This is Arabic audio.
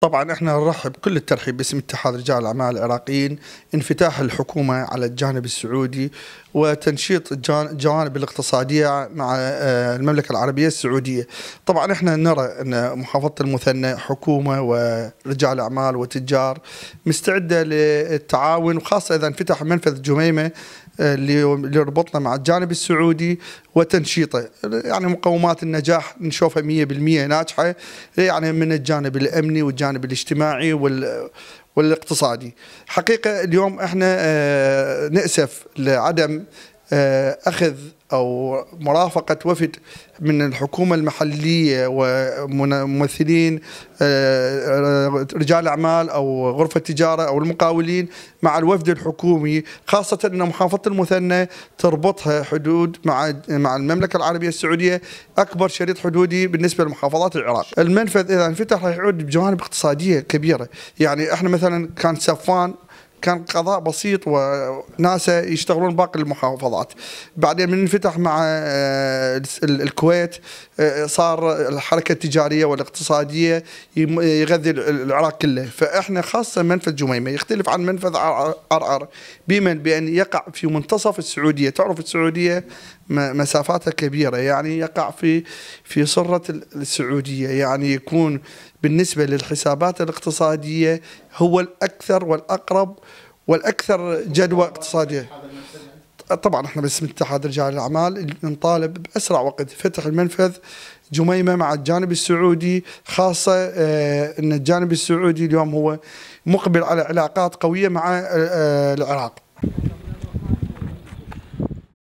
طبعا احنا نرحب كل الترحيب باسم اتحاد رجال الاعمال العراقيين انفتاح الحكومه على الجانب السعودي وتنشيط الجوانب الاقتصاديه مع آه، المملكه العربيه السعوديه. طبعا احنا نرى ان محافظه المثنى حكومه ورجال اعمال وتجار مستعده للتعاون وخاصه اذا انفتح منفذ جميمه اللي آه، يربطنا مع الجانب السعودي وتنشيطه يعني مقومات النجاح نشوفها 100% ناجحه يعني من الجانب الامني والجانب الاجتماعي وال والاقتصادي حقيقه اليوم احنا آه، ناسف لعدم آه، اخذ او مرافقه وفد من الحكومه المحليه وممثلين آه، رجال اعمال او غرفه تجاره او المقاولين مع الوفد الحكومي خاصه ان محافظه المثنى تربطها حدود مع مع المملكه العربيه السعوديه اكبر شريط حدودي بالنسبه لمحافظات العراق. المنفذ اذا انفتح راح يعود بجوانب اقتصاديه كبيره، يعني احنا مثلا كان سفان كان قضاء بسيط وناسا يشتغلون باقي المحافظات بعدين من انفتح مع آه، الكويت آه، صار الحركه التجاريه والاقتصاديه يغذي العراق كله فاحنا خاصه منفذ جميمه يختلف عن منفذ عرعر بمن بان يقع في منتصف السعوديه تعرف السعوديه مسافاتها كبيره يعني يقع في في صرة السعوديه يعني يكون بالنسبه للحسابات الاقتصاديه هو الاكثر والاقرب والاكثر جدوى اقتصاديه طبعا احنا باسم اتحاد رجال الاعمال نطالب باسرع وقت فتح المنفذ جميمه مع الجانب السعودي خاصه آه، ان الجانب السعودي اليوم هو مقبل على علاقات قويه مع آه، آه، العراق